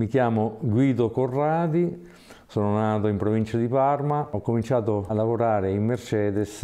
Mi chiamo Guido Corradi, sono nato in provincia di Parma, ho cominciato a lavorare in Mercedes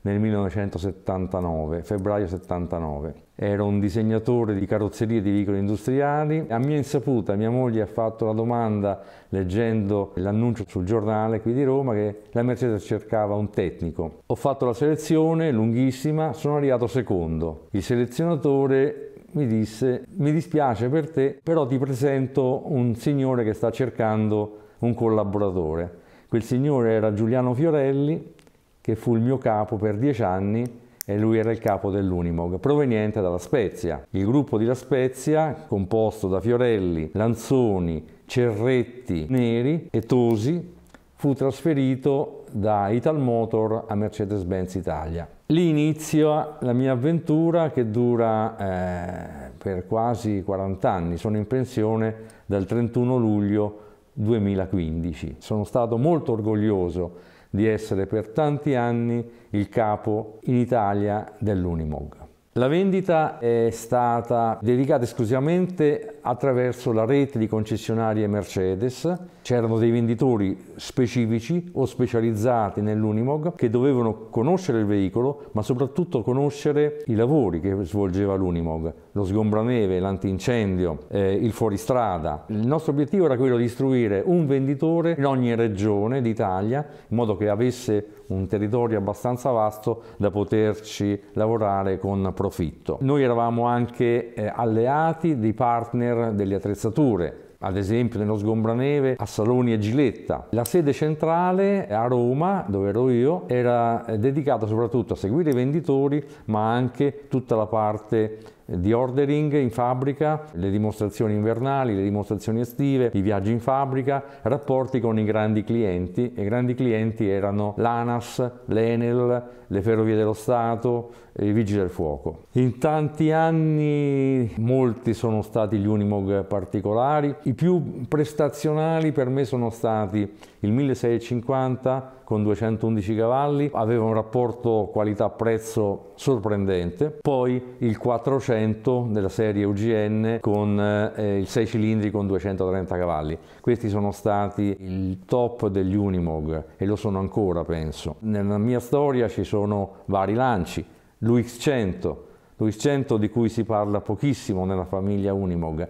nel 1979, febbraio 79. Ero un disegnatore di carrozzerie di veicoli industriali. A mia insaputa mia moglie ha fatto la domanda leggendo l'annuncio sul giornale qui di Roma che la Mercedes cercava un tecnico. Ho fatto la selezione lunghissima, sono arrivato secondo. Il selezionatore mi disse mi dispiace per te, però ti presento un signore che sta cercando un collaboratore. Quel signore era Giuliano Fiorelli, che fu il mio capo per dieci anni e lui era il capo dell'Unimog, proveniente dalla Spezia. Il gruppo di La Spezia, composto da Fiorelli, Lanzoni, Cerretti, Neri e Tosi, fu trasferito da Ital Motor a Mercedes-Benz Italia. Lì inizia la mia avventura che dura eh, per quasi 40 anni, sono in pensione dal 31 luglio 2015. Sono stato molto orgoglioso di essere per tanti anni il capo in Italia dell'Unimog. La vendita è stata dedicata esclusivamente attraverso la rete di concessionarie Mercedes. C'erano dei venditori specifici o specializzati nell'Unimog che dovevano conoscere il veicolo, ma soprattutto conoscere i lavori che svolgeva l'Unimog, lo sgombraneve, l'antincendio, eh, il fuoristrada. Il nostro obiettivo era quello di istruire un venditore in ogni regione d'Italia in modo che avesse un territorio abbastanza vasto da poterci lavorare con profitto. Noi eravamo anche eh, alleati dei partner delle attrezzature ad esempio nello Sgombraneve a Saloni e Giletta. La sede centrale a Roma, dove ero io, era eh, dedicata soprattutto a seguire i venditori, ma anche tutta la parte di ordering in fabbrica, le dimostrazioni invernali, le dimostrazioni estive, i viaggi in fabbrica, rapporti con i grandi clienti e i grandi clienti erano l'ANAS, l'Enel, le Ferrovie dello Stato, i Vigili del Fuoco. In tanti anni molti sono stati gli Unimog particolari, i più prestazionali per me sono stati il 1650 con 211 cavalli, aveva un rapporto qualità-prezzo sorprendente, poi il 400 200 della serie UGN con eh, il 6 cilindri con 230 cavalli. Questi sono stati il top degli Unimog e lo sono ancora penso. Nella mia storia ci sono vari lanci, l'UX100, l'UX100 di cui si parla pochissimo nella famiglia Unimog,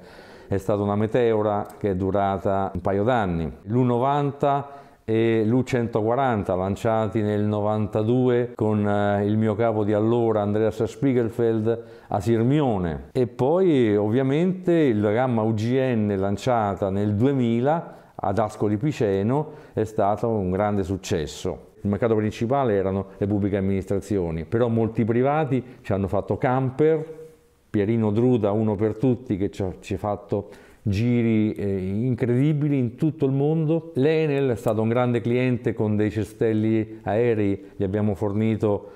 è stata una meteora che è durata un paio d'anni. L'U90 e l'U-140 lanciati nel 92 con eh, il mio capo di allora Andreas Spiegelfeld a Sirmione e poi ovviamente la gamma UGN lanciata nel 2000 ad Ascoli Piceno è stato un grande successo. Il mercato principale erano le pubbliche amministrazioni, però molti privati ci hanno fatto camper, Pierino Druda, uno per tutti, che ci ha fatto giri eh, incredibili in tutto il mondo. L'Enel è stato un grande cliente con dei cestelli aerei, gli abbiamo fornito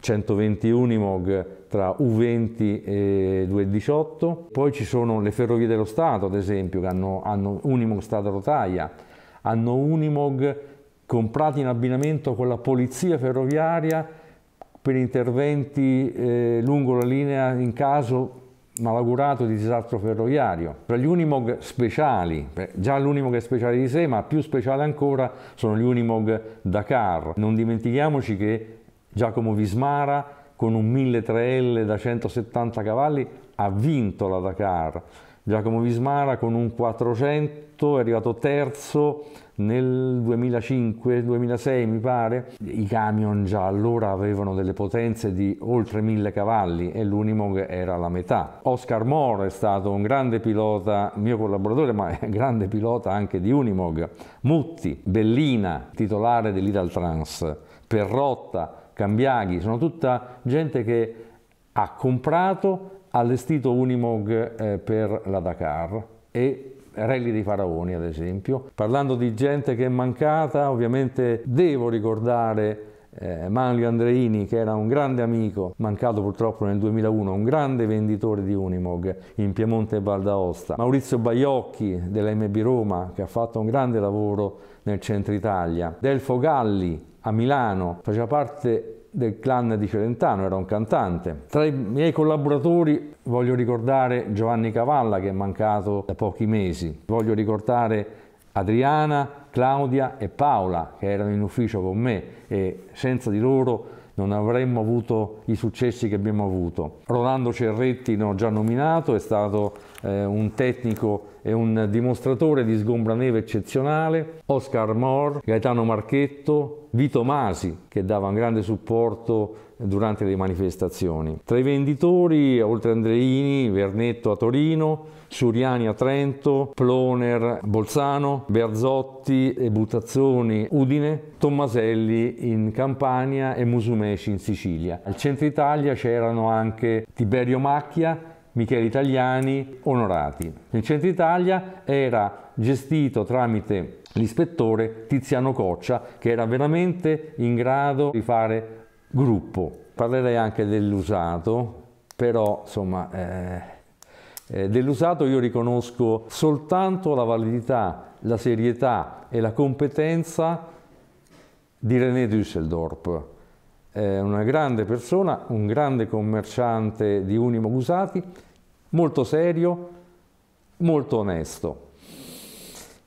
120 Unimog tra U20 e 218. Poi ci sono le Ferrovie dello Stato, ad esempio, che hanno, hanno Unimog strada rotaia, hanno Unimog comprati in abbinamento con la Polizia Ferroviaria per interventi eh, lungo la linea in caso malaugurato di disastro ferroviario. Tra gli Unimog speciali, già l'Unimog è speciale di sé, ma più speciale ancora sono gli Unimog Dakar. Non dimentichiamoci che Giacomo Vismara con un 1000 l da 170 cavalli ha vinto la Dakar Giacomo Vismara con un 400 è arrivato terzo nel 2005-2006 mi pare. I camion già allora avevano delle potenze di oltre 1000 cavalli e l'Unimog era la metà. Oscar Moore è stato un grande pilota, mio collaboratore, ma grande pilota anche di Unimog. Mutti, Bellina, titolare dell'Italtrans, Perrotta, Cambiaghi, sono tutta gente che ha comprato allestito Unimog eh, per la Dakar e Rally dei Faraoni ad esempio. Parlando di gente che è mancata, ovviamente devo ricordare eh, Manlio Andreini che era un grande amico, mancato purtroppo nel 2001, un grande venditore di Unimog in Piemonte e Val d'Aosta. Maurizio Baiocchi della MB Roma che ha fatto un grande lavoro nel centro Italia. Delfo Galli a Milano, faceva parte del clan di Celentano, era un cantante. Tra i miei collaboratori voglio ricordare Giovanni Cavalla che è mancato da pochi mesi, voglio ricordare Adriana, Claudia e Paola che erano in ufficio con me e senza di loro non avremmo avuto i successi che abbiamo avuto. Rolando Cerretti, l'ho già nominato, è stato eh, un tecnico e un dimostratore di sgombraneve eccezionale, Oscar Mor, Gaetano Marchetto, Vito Masi, che dava un grande supporto durante le manifestazioni. Tra i venditori, oltre Andreini, Vernetto a Torino, Suriani a Trento, Ploner Bolzano, Berzotti e Butazzoni Udine, Tommaselli in Campania e Musumeci in Sicilia. Al centro Italia c'erano anche Tiberio Macchia, Michele Italiani, Onorati. Il centro Italia era gestito tramite l'ispettore Tiziano Coccia che era veramente in grado di fare gruppo. Parlerei anche dell'usato, però insomma... Eh eh, dell'usato io riconosco soltanto la validità, la serietà e la competenza di René Düsseldorf. È una grande persona, un grande commerciante di unimo usati, molto serio, molto onesto.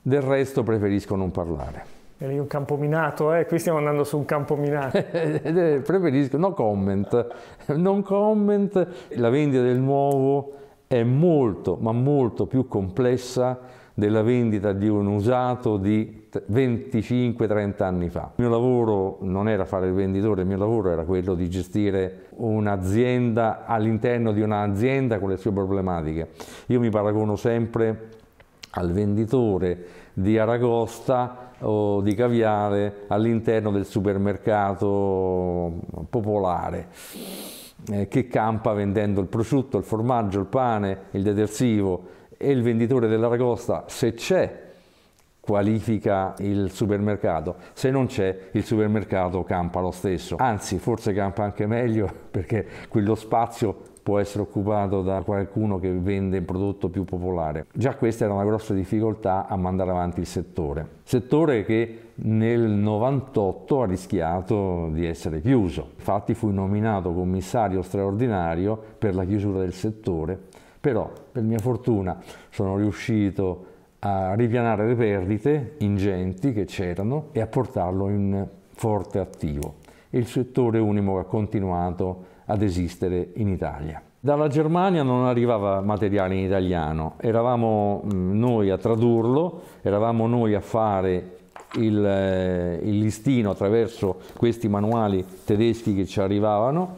Del resto preferisco non parlare. È lì un campo minato, eh? qui stiamo andando su un campo minato. Eh, preferisco, no comment, non comment, la vendita del nuovo è molto, ma molto più complessa della vendita di un usato di 25-30 anni fa. Il mio lavoro non era fare il venditore, il mio lavoro era quello di gestire un'azienda all'interno di un'azienda con le sue problematiche. Io mi paragono sempre al venditore di aragosta o di caviale all'interno del supermercato popolare eh, che campa vendendo il prosciutto, il formaggio, il pane, il detersivo e il venditore dell'aragosta, se c'è, qualifica il supermercato, se non c'è il supermercato campa lo stesso, anzi forse campa anche meglio perché quello spazio può essere occupato da qualcuno che vende un prodotto più popolare. Già questa era una grossa difficoltà a mandare avanti il settore. Settore che nel 98 ha rischiato di essere chiuso. Infatti fui nominato commissario straordinario per la chiusura del settore, però per mia fortuna sono riuscito a ripianare le perdite ingenti che c'erano e a portarlo in forte attivo. Il settore Unimo ha continuato ad esistere in Italia. Dalla Germania non arrivava materiale in italiano, eravamo mm, noi a tradurlo, eravamo noi a fare il, eh, il listino attraverso questi manuali tedeschi che ci arrivavano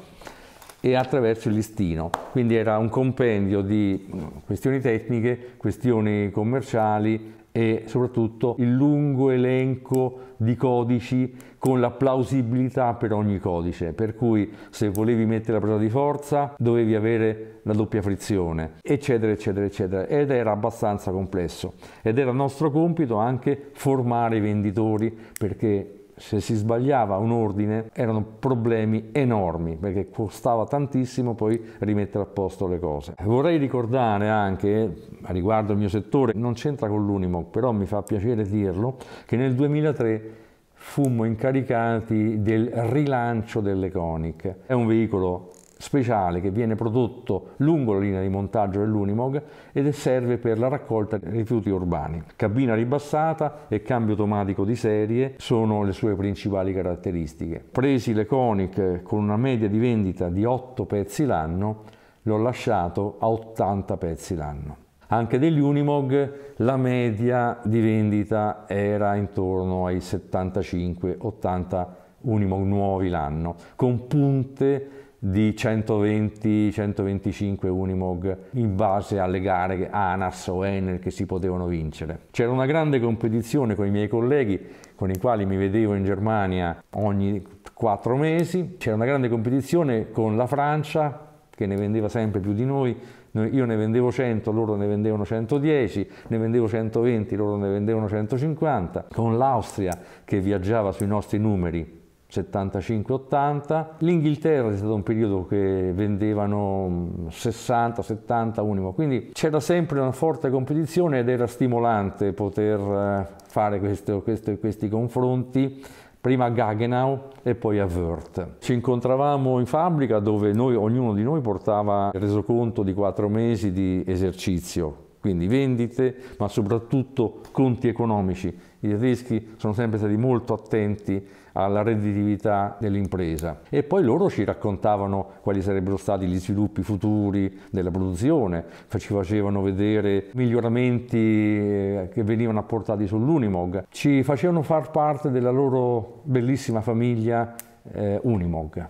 e attraverso il listino. Quindi era un compendio di mm, questioni tecniche, questioni commerciali, e soprattutto il lungo elenco di codici con la plausibilità per ogni codice, per cui se volevi mettere la presa di forza dovevi avere la doppia frizione, eccetera, eccetera, eccetera, ed era abbastanza complesso ed era nostro compito anche formare i venditori perché se si sbagliava un ordine erano problemi enormi perché costava tantissimo poi rimettere a posto le cose. Vorrei ricordare anche, riguardo il mio settore, non c'entra con l'Unimo, però mi fa piacere dirlo, che nel 2003 fummo incaricati del rilancio delle Conic. È un veicolo speciale che viene prodotto lungo la linea di montaggio dell'Unimog ed serve per la raccolta dei rifiuti urbani. Cabina ribassata e cambio automatico di serie sono le sue principali caratteristiche. Presi le Conic con una media di vendita di 8 pezzi l'anno, l'ho lasciato a 80 pezzi l'anno. Anche degli Unimog la media di vendita era intorno ai 75-80 Unimog nuovi l'anno, con punte di 120-125 Unimog in base alle gare che ANAS o Enel che si potevano vincere. C'era una grande competizione con i miei colleghi con i quali mi vedevo in Germania ogni quattro mesi, c'era una grande competizione con la Francia che ne vendeva sempre più di noi, io ne vendevo 100, loro ne vendevano 110, ne vendevo 120, loro ne vendevano 150, con l'Austria che viaggiava sui nostri numeri 75-80. L'Inghilterra è stato un periodo che vendevano 60-70 mm, Unimo, quindi c'era sempre una forte competizione ed era stimolante poter eh, fare questo, questo, questi confronti prima a Gaggenau e poi a Wörth. Ci incontravamo in fabbrica dove noi, ognuno di noi portava il resoconto di quattro mesi di esercizio, quindi vendite, ma soprattutto conti economici. I tedeschi sono sempre stati molto attenti alla redditività dell'impresa. E poi loro ci raccontavano quali sarebbero stati gli sviluppi futuri della produzione, ci facevano vedere miglioramenti eh, che venivano apportati sull'Unimog, ci facevano far parte della loro bellissima famiglia eh, Unimog.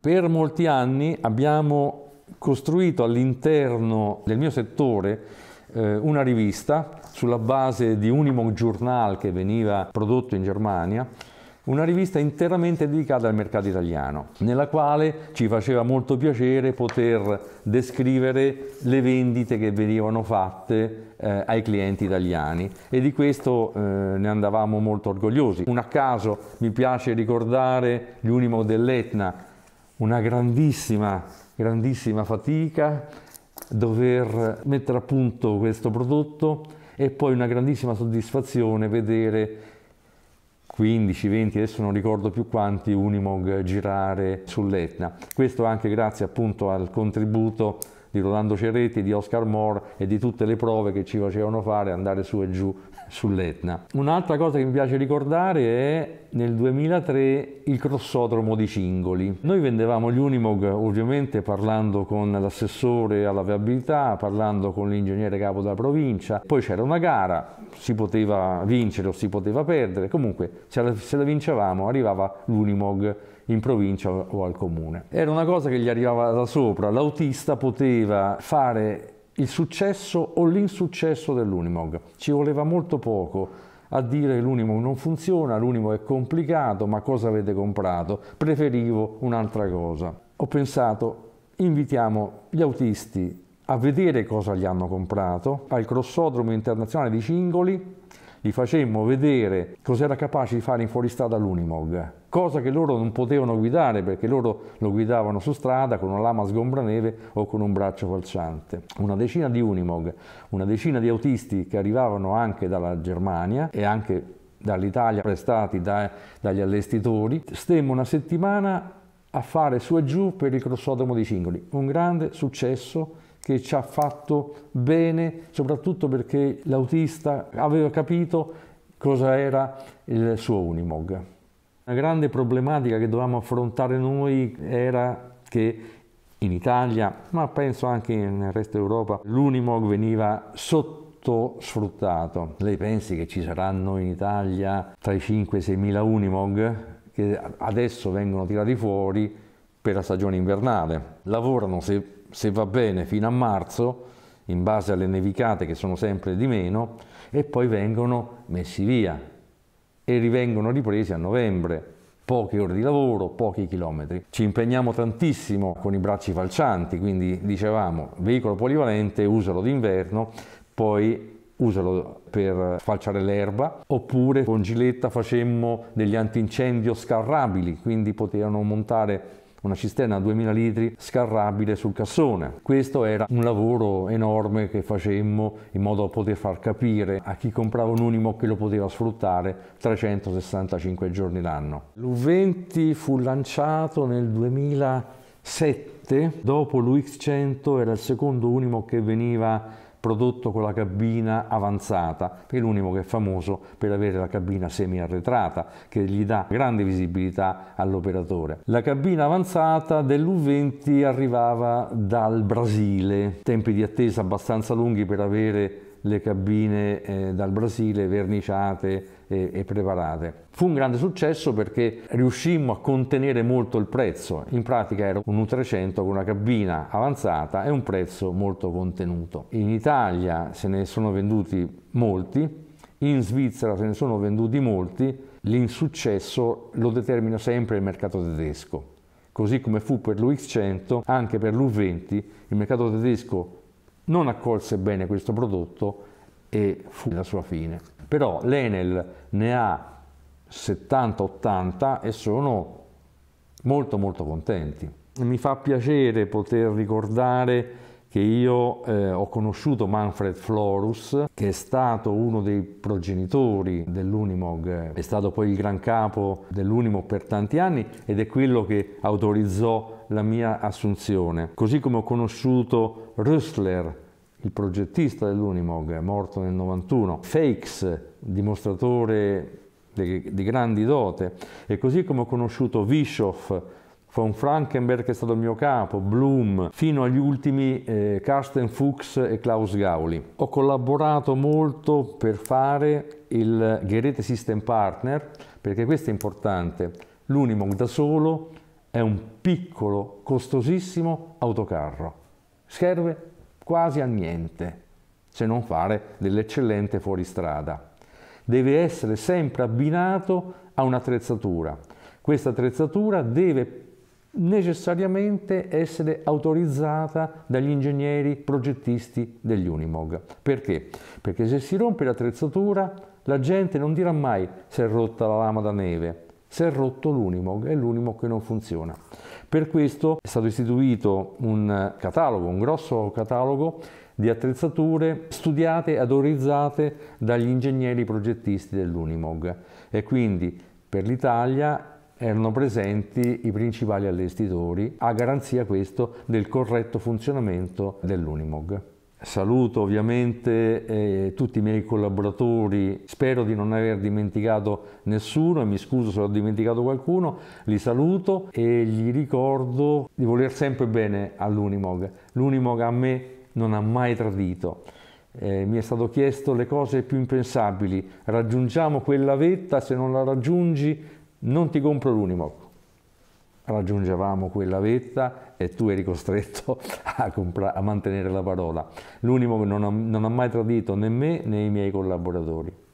Per molti anni abbiamo costruito all'interno del mio settore eh, una rivista sulla base di Unimog Journal che veniva prodotto in Germania una rivista interamente dedicata al mercato italiano, nella quale ci faceva molto piacere poter descrivere le vendite che venivano fatte eh, ai clienti italiani e di questo eh, ne andavamo molto orgogliosi. Un a caso mi piace ricordare l'Unimo dell'Etna, una grandissima, grandissima fatica dover mettere a punto questo prodotto e poi una grandissima soddisfazione vedere 15, 20, adesso non ricordo più quanti Unimog girare sull'Etna. Questo anche grazie appunto al contributo di Rolando Cerretti, di Oscar Moore e di tutte le prove che ci facevano fare andare su e giù sull'Etna. Un'altra cosa che mi piace ricordare è nel 2003 il crossodromo di Cingoli. Noi vendevamo gli Unimog ovviamente parlando con l'assessore alla viabilità, parlando con l'ingegnere capo della provincia, poi c'era una gara, si poteva vincere o si poteva perdere, comunque se la, se la vincevamo arrivava l'Unimog in provincia o al comune. Era una cosa che gli arrivava da sopra, l'autista poteva fare il successo o l'insuccesso dell'Unimog. Ci voleva molto poco a dire che l'Unimog non funziona, l'Unimog è complicato, ma cosa avete comprato? Preferivo un'altra cosa. Ho pensato, invitiamo gli autisti a vedere cosa gli hanno comprato al crossodromo internazionale di Cingoli, gli facemmo vedere cos'era capace di fare in fuoristrada l'Unimog cosa che loro non potevano guidare perché loro lo guidavano su strada con una lama sgombraneve o con un braccio falciante. Una decina di Unimog, una decina di autisti che arrivavano anche dalla Germania e anche dall'Italia prestati da, dagli allestitori, stemmo una settimana a fare su e giù per il crossodomo di Cingoli, un grande successo che ci ha fatto bene, soprattutto perché l'autista aveva capito cosa era il suo Unimog. Una grande problematica che dovevamo affrontare noi era che in Italia, ma penso anche nel resto d'Europa, l'Unimog veniva sottosfruttato. Lei pensi che ci saranno in Italia tra i 5 e i 6 mila Unimog che adesso vengono tirati fuori per la stagione invernale. Lavorano, se, se va bene, fino a marzo, in base alle nevicate che sono sempre di meno, e poi vengono messi via e rivengono ripresi a novembre. Poche ore di lavoro, pochi chilometri. Ci impegniamo tantissimo con i bracci falcianti, quindi dicevamo veicolo polivalente, usalo d'inverno, poi usalo per falciare l'erba, oppure con Giletta facemmo degli antincendio scarrabili, quindi potevano montare una cisterna a 2000 litri scarrabile sul cassone. Questo era un lavoro enorme che facemmo in modo da poter far capire a chi comprava un Unimog che lo poteva sfruttare 365 giorni l'anno. L'U20 fu lanciato nel 2007, dopo l'UX100 era il secondo Unimog che veniva prodotto con la cabina avanzata, che è l'unico che è famoso per avere la cabina semi-arretrata, che gli dà grande visibilità all'operatore. La cabina avanzata dell'U20 arrivava dal Brasile, tempi di attesa abbastanza lunghi per avere le cabine eh, dal Brasile verniciate e, e, preparate. Fu un grande successo perché riuscimmo a contenere molto il prezzo, in pratica era un u 300 con una cabina avanzata e un prezzo molto contenuto. In Italia se ne sono venduti molti, in Svizzera se ne sono venduti molti, l'insuccesso lo determina sempre il mercato tedesco. Così come fu per l'UX100, anche per l'U20 il mercato tedesco non accolse bene questo prodotto e fu la sua fine. Però l'Enel ne ha 70-80 e sono molto molto contenti. Mi fa piacere poter ricordare che io eh, ho conosciuto Manfred Florus, che è stato uno dei progenitori dell'Unimog, è stato poi il gran capo dell'Unimog per tanti anni ed è quello che autorizzò la mia assunzione. Così come ho conosciuto Rössler, il progettista dell'Unimog, morto nel 91, Fakes, dimostratore di, di grandi dote, e così come ho conosciuto Bischoff, von Frankenberg che è stato il mio capo, Bloom, fino agli ultimi eh, Carsten Fuchs e Klaus Gauli. Ho collaborato molto per fare il Gerete System Partner, perché questo è importante, l'Unimog da solo è un piccolo, costosissimo autocarro. Serve quasi a niente, se non fare dell'eccellente fuoristrada. Deve essere sempre abbinato a un'attrezzatura. Questa attrezzatura deve necessariamente essere autorizzata dagli ingegneri progettisti degli Unimog. Perché? Perché se si rompe l'attrezzatura la gente non dirà mai se è rotta la lama da neve, si è rotto l'Unimog, è l'Unimog che non funziona. Per questo è stato istituito un catalogo, un grosso catalogo di attrezzature studiate e autorizzate dagli ingegneri progettisti dell'Unimog e quindi per l'Italia erano presenti i principali allestitori, a garanzia questo del corretto funzionamento dell'Unimog. Saluto ovviamente eh, tutti i miei collaboratori, spero di non aver dimenticato nessuno e mi scuso se ho dimenticato qualcuno, li saluto e gli ricordo di voler sempre bene all'Unimog. L'Unimog a me non ha mai tradito. Eh, mi è stato chiesto le cose più impensabili, raggiungiamo quella vetta, se non la raggiungi non ti compro l'Unimog raggiungevamo quella vetta e tu eri costretto a, compra- a mantenere la parola. L'unico che non ha, non ha mai tradito né me né i miei collaboratori.